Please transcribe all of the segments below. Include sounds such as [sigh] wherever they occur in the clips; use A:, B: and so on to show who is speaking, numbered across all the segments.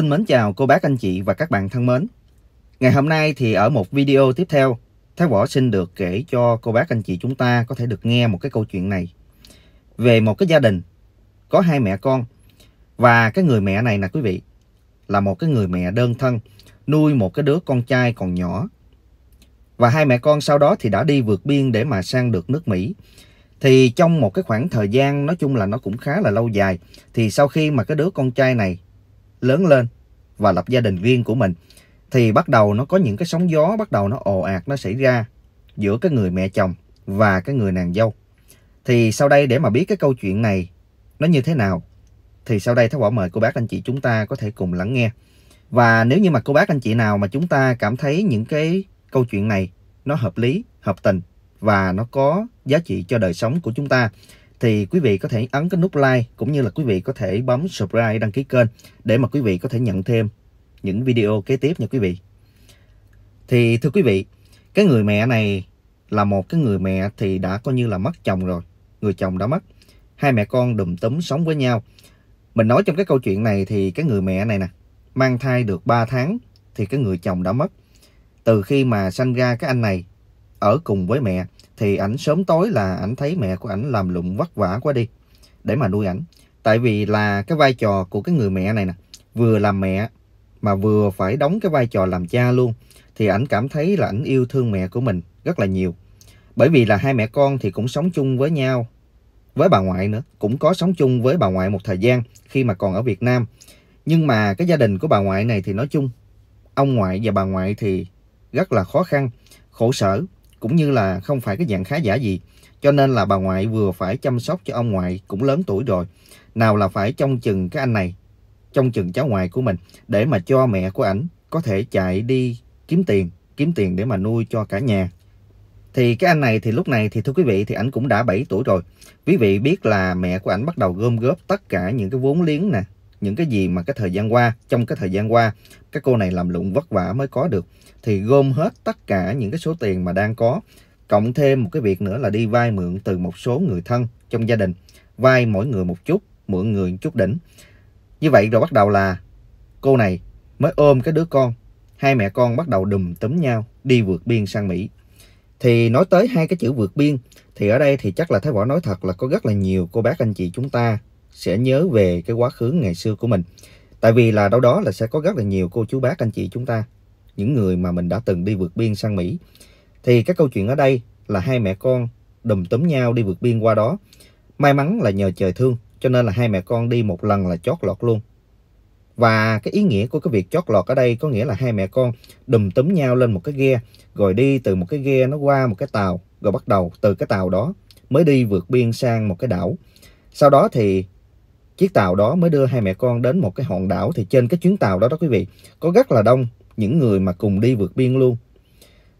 A: Xin mến chào cô bác anh chị và các bạn thân mến. Ngày hôm nay thì ở một video tiếp theo, Thái Võ xin được kể cho cô bác anh chị chúng ta có thể được nghe một cái câu chuyện này về một cái gia đình có hai mẹ con và cái người mẹ này nè quý vị là một cái người mẹ đơn thân nuôi một cái đứa con trai còn nhỏ. Và hai mẹ con sau đó thì đã đi vượt biên để mà sang được nước Mỹ. Thì trong một cái khoảng thời gian nói chung là nó cũng khá là lâu dài thì sau khi mà cái đứa con trai này lớn lên và lập gia đình riêng của mình thì bắt đầu nó có những cái sóng gió bắt đầu nó ồ ạt nó xảy ra giữa cái người mẹ chồng và cái người nàng dâu. Thì sau đây để mà biết cái câu chuyện này nó như thế nào thì sau đây Thái Bảo mời cô bác anh chị chúng ta có thể cùng lắng nghe. Và nếu như mà cô bác anh chị nào mà chúng ta cảm thấy những cái câu chuyện này nó hợp lý, hợp tình và nó có giá trị cho đời sống của chúng ta thì quý vị có thể ấn cái nút like cũng như là quý vị có thể bấm subscribe đăng ký kênh để mà quý vị có thể nhận thêm những video kế tiếp nha quý vị. Thì thưa quý vị, cái người mẹ này là một cái người mẹ thì đã coi như là mất chồng rồi, người chồng đã mất. Hai mẹ con đùm túm sống với nhau. Mình nói trong cái câu chuyện này thì cái người mẹ này nè, mang thai được 3 tháng thì cái người chồng đã mất. Từ khi mà sanh ra cái anh này ở cùng với mẹ thì ảnh sớm tối là ảnh thấy mẹ của ảnh làm lụng vất vả quá đi để mà nuôi ảnh. Tại vì là cái vai trò của cái người mẹ này nè, vừa làm mẹ mà vừa phải đóng cái vai trò làm cha luôn thì ảnh cảm thấy là ảnh yêu thương mẹ của mình rất là nhiều. Bởi vì là hai mẹ con thì cũng sống chung với nhau với bà ngoại nữa, cũng có sống chung với bà ngoại một thời gian khi mà còn ở Việt Nam. Nhưng mà cái gia đình của bà ngoại này thì nói chung ông ngoại và bà ngoại thì rất là khó khăn, khổ sở cũng như là không phải cái dạng khá giả gì. Cho nên là bà ngoại vừa phải chăm sóc cho ông ngoại cũng lớn tuổi rồi. Nào là phải trông chừng cái anh này, trông chừng cháu ngoại của mình để mà cho mẹ của ảnh có thể chạy đi kiếm tiền, kiếm tiền để mà nuôi cho cả nhà. Thì cái anh này thì lúc này thì thưa quý vị thì ảnh cũng đã 7 tuổi rồi. Quý vị biết là mẹ của ảnh bắt đầu gom góp tất cả những cái vốn liếng nè, những cái gì mà cái thời gian qua trong cái thời gian qua các cô này làm lụng vất vả mới có được thì gom hết tất cả những cái số tiền mà đang có cộng thêm một cái việc nữa là đi vay mượn từ một số người thân trong gia đình vay mỗi người một chút mượn người một chút đỉnh như vậy rồi bắt đầu là cô này mới ôm cái đứa con hai mẹ con bắt đầu đùm túm nhau đi vượt biên sang Mỹ thì nói tới hai cái chữ vượt biên thì ở đây thì chắc là thấy Võ nói thật là có rất là nhiều cô bác anh chị chúng ta sẽ nhớ về cái quá khứ ngày xưa của mình tại vì là đâu đó là sẽ có rất là nhiều cô chú bác anh chị chúng ta những người mà mình đã từng đi vượt biên sang Mỹ thì cái câu chuyện ở đây là hai mẹ con đùm túm nhau đi vượt biên qua đó may mắn là nhờ trời thương cho nên là hai mẹ con đi một lần là chót lọt luôn và cái ý nghĩa của cái việc chót lọt ở đây có nghĩa là hai mẹ con đùm túm nhau lên một cái ghe rồi đi từ một cái ghe nó qua một cái tàu rồi bắt đầu từ cái tàu đó mới đi vượt biên sang một cái đảo sau đó thì chiếc tàu đó mới đưa hai mẹ con đến một cái hòn đảo thì trên cái chuyến tàu đó đó quý vị có rất là đông những người mà cùng đi vượt biên luôn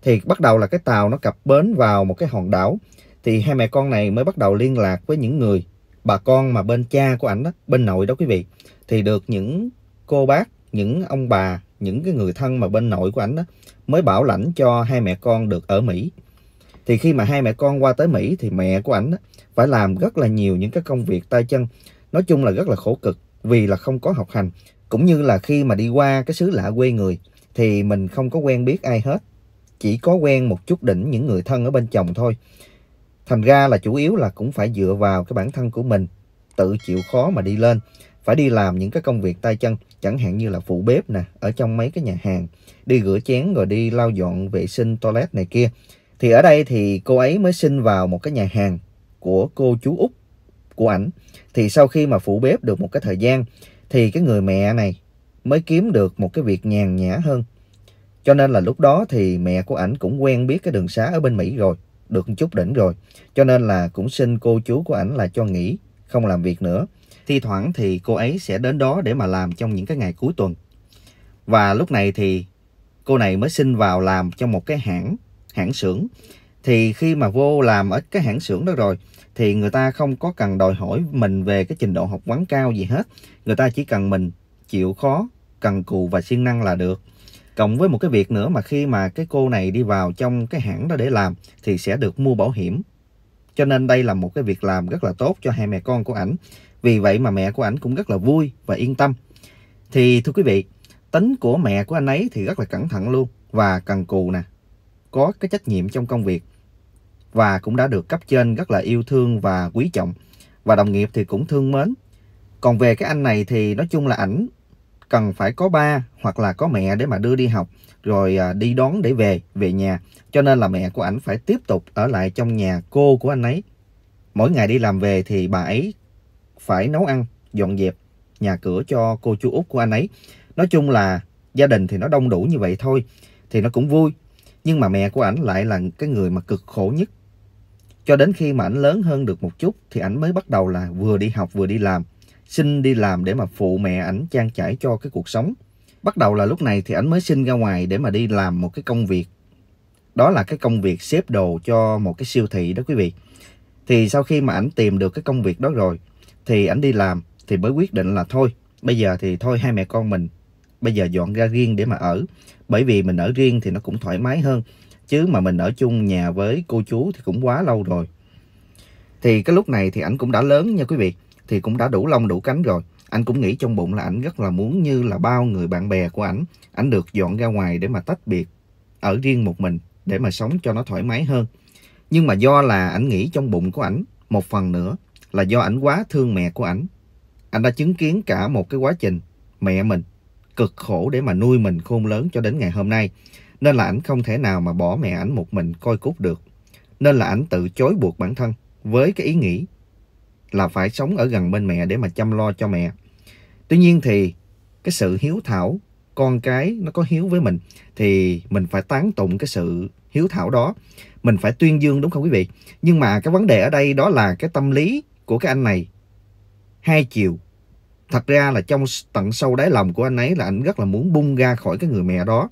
A: thì bắt đầu là cái tàu nó cập bến vào một cái hòn đảo thì hai mẹ con này mới bắt đầu liên lạc với những người bà con mà bên cha của ảnh đó bên nội đó quý vị thì được những cô bác những ông bà những cái người thân mà bên nội của ảnh đó mới bảo lãnh cho hai mẹ con được ở Mỹ thì khi mà hai mẹ con qua tới Mỹ thì mẹ của ảnh đó phải làm rất là nhiều những cái công việc tay chân nói chung là rất là khổ cực vì là không có học hành cũng như là khi mà đi qua cái xứ lạ quê người thì mình không có quen biết ai hết chỉ có quen một chút đỉnh những người thân ở bên chồng thôi thành ra là chủ yếu là cũng phải dựa vào cái bản thân của mình tự chịu khó mà đi lên phải đi làm những cái công việc tay chân chẳng hạn như là phụ bếp nè ở trong mấy cái nhà hàng đi rửa chén rồi đi lau dọn vệ sinh toilet này kia thì ở đây thì cô ấy mới xin vào một cái nhà hàng của cô chú út của ảnh thì sau khi mà phụ bếp được một cái thời gian thì cái người mẹ này mới kiếm được một cái việc nhàn nhã hơn cho nên là lúc đó thì mẹ của ảnh cũng quen biết cái đường xá ở bên Mỹ rồi được một chút đỉnh rồi cho nên là cũng xin cô chú của ảnh là cho nghỉ không làm việc nữa thi thoảng thì cô ấy sẽ đến đó để mà làm trong những cái ngày cuối tuần và lúc này thì cô này mới xin vào làm trong một cái hãng hãng xưởng thì khi mà vô làm ở cái hãng xưởng đó rồi thì người ta không có cần đòi hỏi mình về cái trình độ học vấn cao gì hết người ta chỉ cần mình chịu khó cần cù và siêng năng là được cộng với một cái việc nữa mà khi mà cái cô này đi vào trong cái hãng đó để làm thì sẽ được mua bảo hiểm cho nên đây là một cái việc làm rất là tốt cho hai mẹ con của ảnh vì vậy mà mẹ của ảnh cũng rất là vui và yên tâm thì thưa quý vị tính của mẹ của anh ấy thì rất là cẩn thận luôn và cần cù nè có cái trách nhiệm trong công việc và cũng đã được cấp trên rất là yêu thương và quý trọng và đồng nghiệp thì cũng thương mến. Còn về cái anh này thì nói chung là ảnh cần phải có ba hoặc là có mẹ để mà đưa đi học rồi à, đi đón để về về nhà cho nên là mẹ của ảnh phải tiếp tục ở lại trong nhà cô của anh ấy mỗi ngày đi làm về thì bà ấy phải nấu ăn dọn dẹp nhà cửa cho cô chú út của anh ấy nói chung là gia đình thì nó đông đủ như vậy thôi thì nó cũng vui nhưng mà mẹ của ảnh lại là cái người mà cực khổ nhất. Cho đến khi mà ảnh lớn hơn được một chút thì ảnh mới bắt đầu là vừa đi học vừa đi làm. Xin đi làm để mà phụ mẹ ảnh trang trải cho cái cuộc sống. Bắt đầu là lúc này thì ảnh mới xin ra ngoài để mà đi làm một cái công việc. Đó là cái công việc xếp đồ cho một cái siêu thị đó quý vị. Thì sau khi mà ảnh tìm được cái công việc đó rồi thì ảnh đi làm thì mới quyết định là thôi bây giờ thì thôi hai mẹ con mình bây giờ dọn ra riêng để mà ở bởi vì mình ở riêng thì nó cũng thoải mái hơn chứ mà mình ở chung nhà với cô chú thì cũng quá lâu rồi thì cái lúc này thì ảnh cũng đã lớn nha quý vị thì cũng đã đủ lông đủ cánh rồi anh cũng nghĩ trong bụng là ảnh rất là muốn như là bao người bạn bè của ảnh ảnh được dọn ra ngoài để mà tách biệt ở riêng một mình để mà sống cho nó thoải mái hơn nhưng mà do là ảnh nghĩ trong bụng của ảnh một phần nữa là do ảnh quá thương mẹ của ảnh anh đã chứng kiến cả một cái quá trình mẹ mình cực khổ để mà nuôi mình khôn lớn cho đến ngày hôm nay. Nên là ảnh không thể nào mà bỏ mẹ ảnh một mình coi cút được. Nên là ảnh tự chối buộc bản thân với cái ý nghĩ là phải sống ở gần bên mẹ để mà chăm lo cho mẹ. Tuy nhiên thì cái sự hiếu thảo, con cái nó có hiếu với mình thì mình phải tán tụng cái sự hiếu thảo đó. Mình phải tuyên dương đúng không quý vị? Nhưng mà cái vấn đề ở đây đó là cái tâm lý của cái anh này hai chiều thật ra là trong tận sâu đáy lòng của anh ấy là anh rất là muốn bung ra khỏi cái người mẹ đó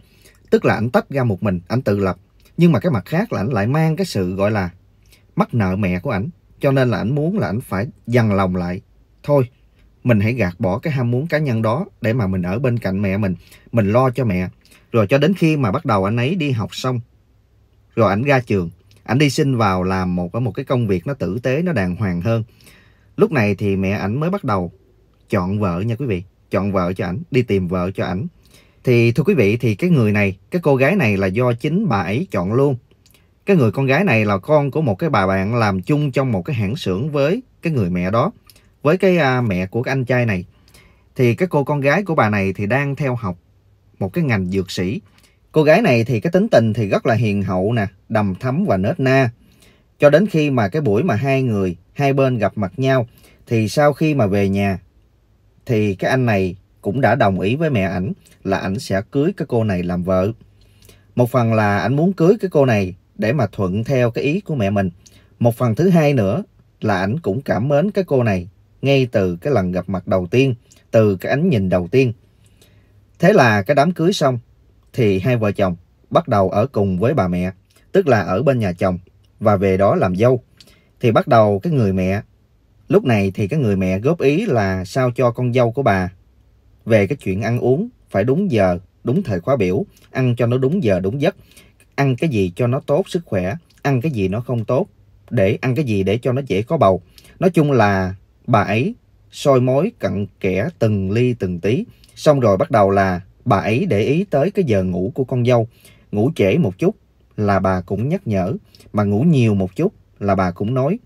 A: tức là anh tách ra một mình anh tự lập nhưng mà cái mặt khác là anh lại mang cái sự gọi là mắc nợ mẹ của anh cho nên là anh muốn là anh phải dằn lòng lại thôi mình hãy gạt bỏ cái ham muốn cá nhân đó để mà mình ở bên cạnh mẹ mình mình lo cho mẹ rồi cho đến khi mà bắt đầu anh ấy đi học xong rồi ảnh ra trường ảnh đi xin vào làm một một cái công việc nó tử tế nó đàng hoàng hơn lúc này thì mẹ ảnh mới bắt đầu chọn vợ nha quý vị chọn vợ cho ảnh đi tìm vợ cho ảnh thì thưa quý vị thì cái người này cái cô gái này là do chính bà ấy chọn luôn cái người con gái này là con của một cái bà bạn làm chung trong một cái hãng xưởng với cái người mẹ đó với cái à, mẹ của cái anh trai này thì cái cô con gái của bà này thì đang theo học một cái ngành dược sĩ cô gái này thì cái tính tình thì rất là hiền hậu nè đầm thắm và nết na cho đến khi mà cái buổi mà hai người hai bên gặp mặt nhau thì sau khi mà về nhà thì cái anh này cũng đã đồng ý với mẹ ảnh là ảnh sẽ cưới cái cô này làm vợ. Một phần là ảnh muốn cưới cái cô này để mà thuận theo cái ý của mẹ mình. Một phần thứ hai nữa là ảnh cũng cảm mến cái cô này ngay từ cái lần gặp mặt đầu tiên, từ cái ánh nhìn đầu tiên. Thế là cái đám cưới xong thì hai vợ chồng bắt đầu ở cùng với bà mẹ, tức là ở bên nhà chồng và về đó làm dâu. Thì bắt đầu cái người mẹ Lúc này thì cái người mẹ góp ý là sao cho con dâu của bà về cái chuyện ăn uống phải đúng giờ, đúng thời khóa biểu, ăn cho nó đúng giờ, đúng giấc, ăn cái gì cho nó tốt sức khỏe, ăn cái gì nó không tốt, để ăn cái gì để cho nó dễ có bầu. Nói chung là bà ấy soi mối cặn kẽ từng ly từng tí, xong rồi bắt đầu là bà ấy để ý tới cái giờ ngủ của con dâu, ngủ trễ một chút là bà cũng nhắc nhở, mà ngủ nhiều một chút là bà cũng nói.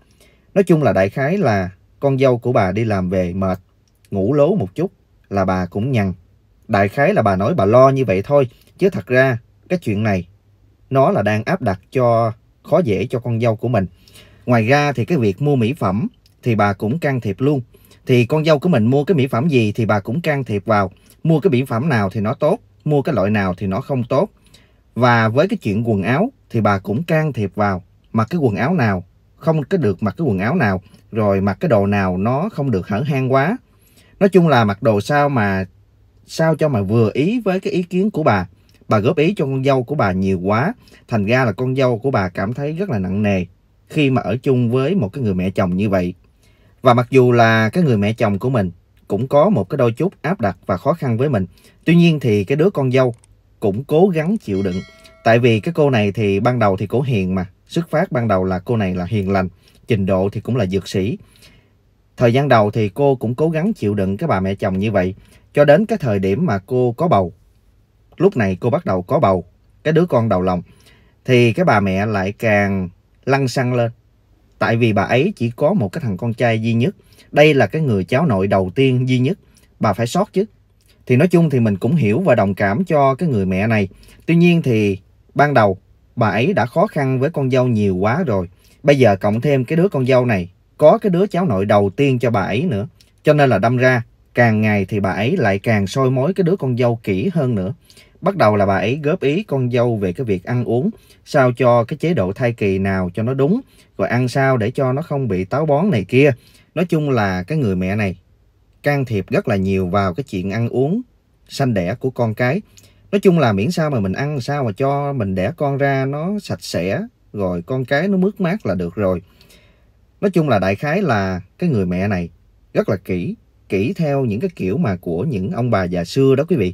A: Nói chung là đại khái là con dâu của bà đi làm về mệt, ngủ lố một chút là bà cũng nhằn. Đại khái là bà nói bà lo như vậy thôi, chứ thật ra cái chuyện này nó là đang áp đặt cho khó dễ cho con dâu của mình. Ngoài ra thì cái việc mua mỹ phẩm thì bà cũng can thiệp luôn. Thì con dâu của mình mua cái mỹ phẩm gì thì bà cũng can thiệp vào. Mua cái mỹ phẩm nào thì nó tốt, mua cái loại nào thì nó không tốt. Và với cái chuyện quần áo thì bà cũng can thiệp vào. Mặc cái quần áo nào không có được mặc cái quần áo nào rồi mặc cái đồ nào nó không được hở hang quá nói chung là mặc đồ sao mà sao cho mà vừa ý với cái ý kiến của bà bà góp ý cho con dâu của bà nhiều quá thành ra là con dâu của bà cảm thấy rất là nặng nề khi mà ở chung với một cái người mẹ chồng như vậy và mặc dù là cái người mẹ chồng của mình cũng có một cái đôi chút áp đặt và khó khăn với mình tuy nhiên thì cái đứa con dâu cũng cố gắng chịu đựng tại vì cái cô này thì ban đầu thì cổ hiền mà xuất phát ban đầu là cô này là hiền lành trình độ thì cũng là dược sĩ thời gian đầu thì cô cũng cố gắng chịu đựng cái bà mẹ chồng như vậy cho đến cái thời điểm mà cô có bầu lúc này cô bắt đầu có bầu cái đứa con đầu lòng thì cái bà mẹ lại càng lăn xăng lên tại vì bà ấy chỉ có một cái thằng con trai duy nhất đây là cái người cháu nội đầu tiên duy nhất bà phải sót chứ thì nói chung thì mình cũng hiểu và đồng cảm cho cái người mẹ này tuy nhiên thì ban đầu bà ấy đã khó khăn với con dâu nhiều quá rồi. Bây giờ cộng thêm cái đứa con dâu này, có cái đứa cháu nội đầu tiên cho bà ấy nữa. Cho nên là đâm ra, càng ngày thì bà ấy lại càng soi mối cái đứa con dâu kỹ hơn nữa. Bắt đầu là bà ấy góp ý con dâu về cái việc ăn uống, sao cho cái chế độ thai kỳ nào cho nó đúng, rồi ăn sao để cho nó không bị táo bón này kia. Nói chung là cái người mẹ này can thiệp rất là nhiều vào cái chuyện ăn uống, sanh đẻ của con cái nói chung là miễn sao mà mình ăn sao mà cho mình đẻ con ra nó sạch sẽ rồi con cái nó mướt mát là được rồi nói chung là đại khái là cái người mẹ này rất là kỹ kỹ theo những cái kiểu mà của những ông bà già xưa đó quý vị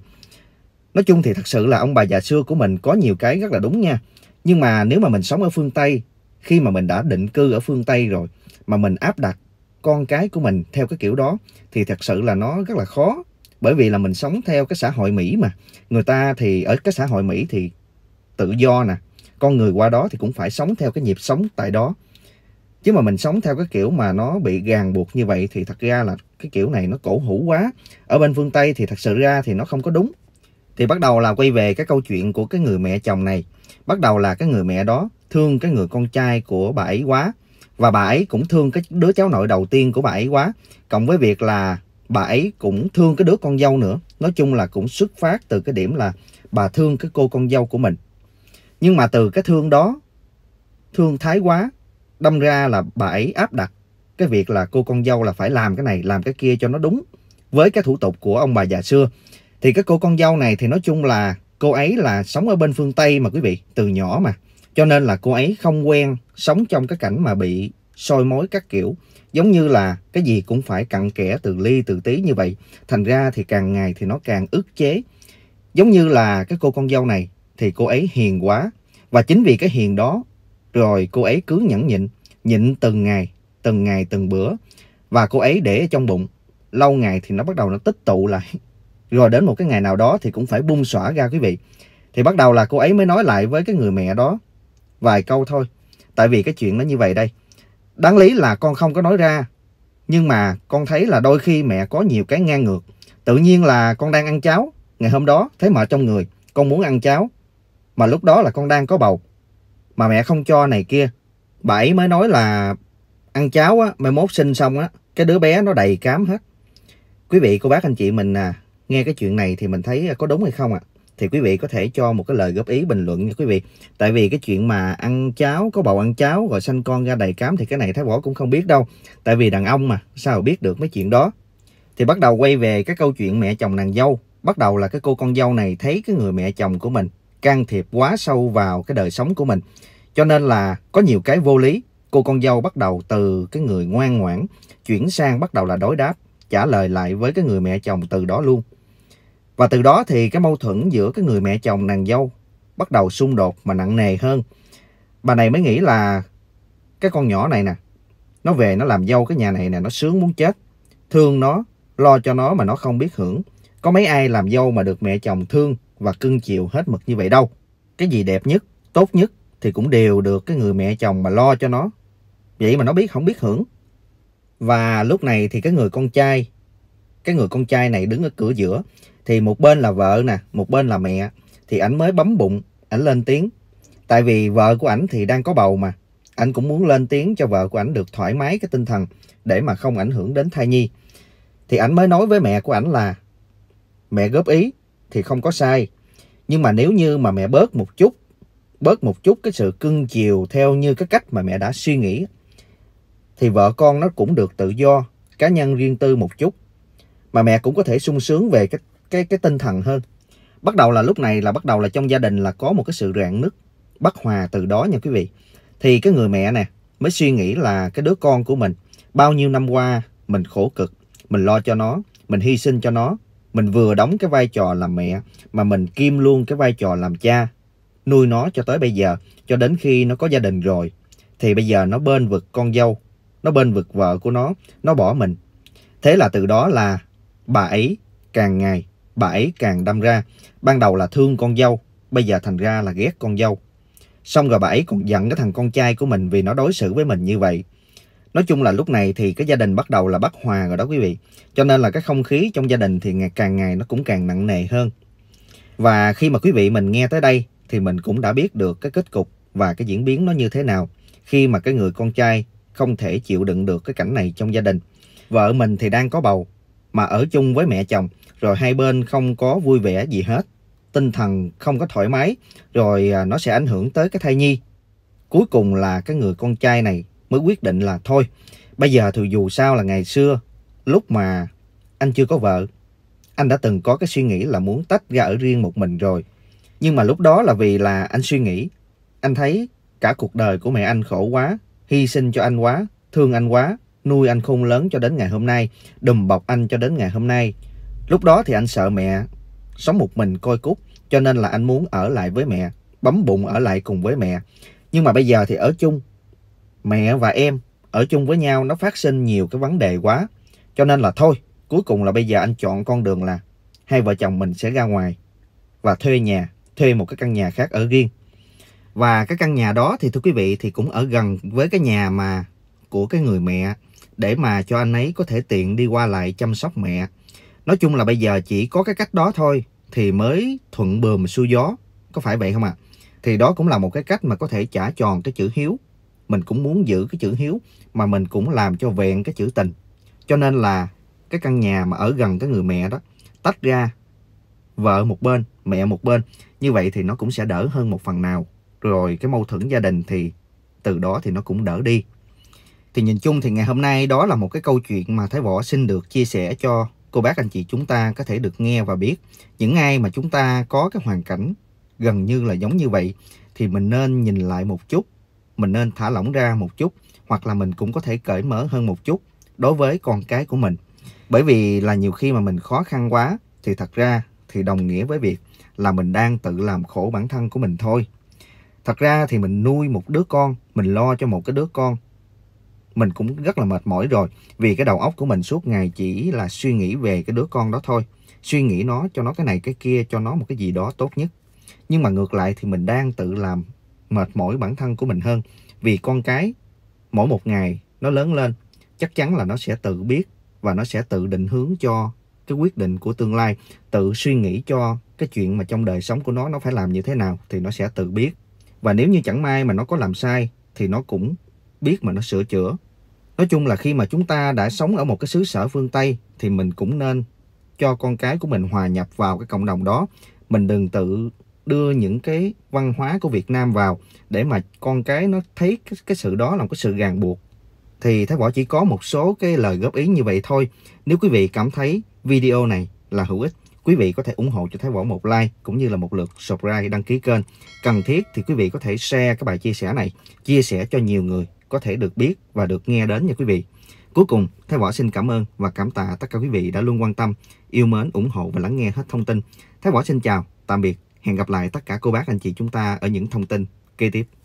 A: nói chung thì thật sự là ông bà già xưa của mình có nhiều cái rất là đúng nha nhưng mà nếu mà mình sống ở phương tây khi mà mình đã định cư ở phương tây rồi mà mình áp đặt con cái của mình theo cái kiểu đó thì thật sự là nó rất là khó bởi vì là mình sống theo cái xã hội mỹ mà người ta thì ở cái xã hội mỹ thì tự do nè con người qua đó thì cũng phải sống theo cái nhịp sống tại đó chứ mà mình sống theo cái kiểu mà nó bị ràng buộc như vậy thì thật ra là cái kiểu này nó cổ hủ quá ở bên phương tây thì thật sự ra thì nó không có đúng thì bắt đầu là quay về cái câu chuyện của cái người mẹ chồng này bắt đầu là cái người mẹ đó thương cái người con trai của bà ấy quá và bà ấy cũng thương cái đứa cháu nội đầu tiên của bà ấy quá cộng với việc là bà ấy cũng thương cái đứa con dâu nữa. Nói chung là cũng xuất phát từ cái điểm là bà thương cái cô con dâu của mình. Nhưng mà từ cái thương đó, thương thái quá, đâm ra là bà ấy áp đặt cái việc là cô con dâu là phải làm cái này, làm cái kia cho nó đúng với cái thủ tục của ông bà già xưa. Thì cái cô con dâu này thì nói chung là cô ấy là sống ở bên phương Tây mà quý vị, từ nhỏ mà. Cho nên là cô ấy không quen sống trong cái cảnh mà bị soi mối các kiểu giống như là cái gì cũng phải cặn kẽ từ ly từ tí như vậy thành ra thì càng ngày thì nó càng ức chế giống như là cái cô con dâu này thì cô ấy hiền quá và chính vì cái hiền đó rồi cô ấy cứ nhẫn nhịn nhịn từng ngày từng ngày từng bữa và cô ấy để trong bụng lâu ngày thì nó bắt đầu nó tích tụ lại [laughs] rồi đến một cái ngày nào đó thì cũng phải bung xõa ra quý vị thì bắt đầu là cô ấy mới nói lại với cái người mẹ đó vài câu thôi tại vì cái chuyện nó như vậy đây Đáng lý là con không có nói ra, nhưng mà con thấy là đôi khi mẹ có nhiều cái ngang ngược. Tự nhiên là con đang ăn cháo, ngày hôm đó thấy mệt trong người, con muốn ăn cháo. Mà lúc đó là con đang có bầu, mà mẹ không cho này kia. Bà ấy mới nói là ăn cháo á, mai mốt sinh xong á, cái đứa bé nó đầy cám hết. Quý vị, cô bác, anh chị mình à, nghe cái chuyện này thì mình thấy có đúng hay không ạ? À? thì quý vị có thể cho một cái lời góp ý bình luận nha quý vị tại vì cái chuyện mà ăn cháo có bầu ăn cháo rồi sanh con ra đầy cám thì cái này thái võ cũng không biết đâu tại vì đàn ông mà sao biết được mấy chuyện đó thì bắt đầu quay về cái câu chuyện mẹ chồng nàng dâu bắt đầu là cái cô con dâu này thấy cái người mẹ chồng của mình can thiệp quá sâu vào cái đời sống của mình cho nên là có nhiều cái vô lý cô con dâu bắt đầu từ cái người ngoan ngoãn chuyển sang bắt đầu là đối đáp trả lời lại với cái người mẹ chồng từ đó luôn và từ đó thì cái mâu thuẫn giữa cái người mẹ chồng nàng dâu bắt đầu xung đột mà nặng nề hơn. Bà này mới nghĩ là cái con nhỏ này nè, nó về nó làm dâu cái nhà này nè, nó sướng muốn chết. Thương nó, lo cho nó mà nó không biết hưởng. Có mấy ai làm dâu mà được mẹ chồng thương và cưng chiều hết mực như vậy đâu. Cái gì đẹp nhất, tốt nhất thì cũng đều được cái người mẹ chồng mà lo cho nó. Vậy mà nó biết không biết hưởng. Và lúc này thì cái người con trai, cái người con trai này đứng ở cửa giữa thì một bên là vợ nè một bên là mẹ thì ảnh mới bấm bụng ảnh lên tiếng tại vì vợ của ảnh thì đang có bầu mà ảnh cũng muốn lên tiếng cho vợ của ảnh được thoải mái cái tinh thần để mà không ảnh hưởng đến thai nhi thì ảnh mới nói với mẹ của ảnh là mẹ góp ý thì không có sai nhưng mà nếu như mà mẹ bớt một chút bớt một chút cái sự cưng chiều theo như cái cách mà mẹ đã suy nghĩ thì vợ con nó cũng được tự do cá nhân riêng tư một chút mà mẹ cũng có thể sung sướng về cái cái cái tinh thần hơn bắt đầu là lúc này là bắt đầu là trong gia đình là có một cái sự rạn nứt bất hòa từ đó nha quý vị thì cái người mẹ nè mới suy nghĩ là cái đứa con của mình bao nhiêu năm qua mình khổ cực mình lo cho nó mình hy sinh cho nó mình vừa đóng cái vai trò làm mẹ mà mình kim luôn cái vai trò làm cha nuôi nó cho tới bây giờ cho đến khi nó có gia đình rồi thì bây giờ nó bên vực con dâu nó bên vực vợ của nó nó bỏ mình thế là từ đó là bà ấy càng ngày bà ấy càng đâm ra. Ban đầu là thương con dâu, bây giờ thành ra là ghét con dâu. Xong rồi bà ấy còn giận cái thằng con trai của mình vì nó đối xử với mình như vậy. Nói chung là lúc này thì cái gia đình bắt đầu là bất hòa rồi đó quý vị. Cho nên là cái không khí trong gia đình thì ngày, càng ngày nó cũng càng nặng nề hơn. Và khi mà quý vị mình nghe tới đây thì mình cũng đã biết được cái kết cục và cái diễn biến nó như thế nào khi mà cái người con trai không thể chịu đựng được cái cảnh này trong gia đình. Vợ mình thì đang có bầu mà ở chung với mẹ chồng rồi hai bên không có vui vẻ gì hết tinh thần không có thoải mái rồi à, nó sẽ ảnh hưởng tới cái thai nhi cuối cùng là cái người con trai này mới quyết định là thôi bây giờ thì dù sao là ngày xưa lúc mà anh chưa có vợ anh đã từng có cái suy nghĩ là muốn tách ra ở riêng một mình rồi nhưng mà lúc đó là vì là anh suy nghĩ anh thấy cả cuộc đời của mẹ anh khổ quá hy sinh cho anh quá thương anh quá nuôi anh khôn lớn cho đến ngày hôm nay, đùm bọc anh cho đến ngày hôm nay. Lúc đó thì anh sợ mẹ sống một mình coi cút, cho nên là anh muốn ở lại với mẹ, bấm bụng ở lại cùng với mẹ. Nhưng mà bây giờ thì ở chung, mẹ và em ở chung với nhau nó phát sinh nhiều cái vấn đề quá. Cho nên là thôi, cuối cùng là bây giờ anh chọn con đường là hai vợ chồng mình sẽ ra ngoài và thuê nhà, thuê một cái căn nhà khác ở riêng. Và cái căn nhà đó thì thưa quý vị thì cũng ở gần với cái nhà mà của cái người mẹ để mà cho anh ấy có thể tiện đi qua lại chăm sóc mẹ. Nói chung là bây giờ chỉ có cái cách đó thôi thì mới thuận bườm xu gió. Có phải vậy không ạ? À? Thì đó cũng là một cái cách mà có thể trả tròn cái chữ hiếu. Mình cũng muốn giữ cái chữ hiếu mà mình cũng làm cho vẹn cái chữ tình. Cho nên là cái căn nhà mà ở gần cái người mẹ đó tách ra vợ một bên, mẹ một bên. Như vậy thì nó cũng sẽ đỡ hơn một phần nào. Rồi cái mâu thuẫn gia đình thì từ đó thì nó cũng đỡ đi thì nhìn chung thì ngày hôm nay đó là một cái câu chuyện mà Thái Võ xin được chia sẻ cho cô bác anh chị chúng ta có thể được nghe và biết. Những ai mà chúng ta có cái hoàn cảnh gần như là giống như vậy thì mình nên nhìn lại một chút, mình nên thả lỏng ra một chút hoặc là mình cũng có thể cởi mở hơn một chút đối với con cái của mình. Bởi vì là nhiều khi mà mình khó khăn quá thì thật ra thì đồng nghĩa với việc là mình đang tự làm khổ bản thân của mình thôi. Thật ra thì mình nuôi một đứa con, mình lo cho một cái đứa con mình cũng rất là mệt mỏi rồi vì cái đầu óc của mình suốt ngày chỉ là suy nghĩ về cái đứa con đó thôi suy nghĩ nó cho nó cái này cái kia cho nó một cái gì đó tốt nhất nhưng mà ngược lại thì mình đang tự làm mệt mỏi bản thân của mình hơn vì con cái mỗi một ngày nó lớn lên chắc chắn là nó sẽ tự biết và nó sẽ tự định hướng cho cái quyết định của tương lai tự suy nghĩ cho cái chuyện mà trong đời sống của nó nó phải làm như thế nào thì nó sẽ tự biết và nếu như chẳng may mà nó có làm sai thì nó cũng biết mà nó sửa chữa Nói chung là khi mà chúng ta đã sống ở một cái xứ sở phương Tây thì mình cũng nên cho con cái của mình hòa nhập vào cái cộng đồng đó. Mình đừng tự đưa những cái văn hóa của Việt Nam vào để mà con cái nó thấy cái, cái sự đó là một cái sự ràng buộc. Thì Thái Võ chỉ có một số cái lời góp ý như vậy thôi. Nếu quý vị cảm thấy video này là hữu ích, quý vị có thể ủng hộ cho Thái Võ một like cũng như là một lượt subscribe đăng ký kênh. Cần thiết thì quý vị có thể share cái bài chia sẻ này, chia sẻ cho nhiều người có thể được biết và được nghe đến nha quý vị. Cuối cùng, Thái Võ xin cảm ơn và cảm tạ tất cả quý vị đã luôn quan tâm, yêu mến, ủng hộ và lắng nghe hết thông tin. Thái Võ xin chào, tạm biệt, hẹn gặp lại tất cả cô bác anh chị chúng ta ở những thông tin kế tiếp.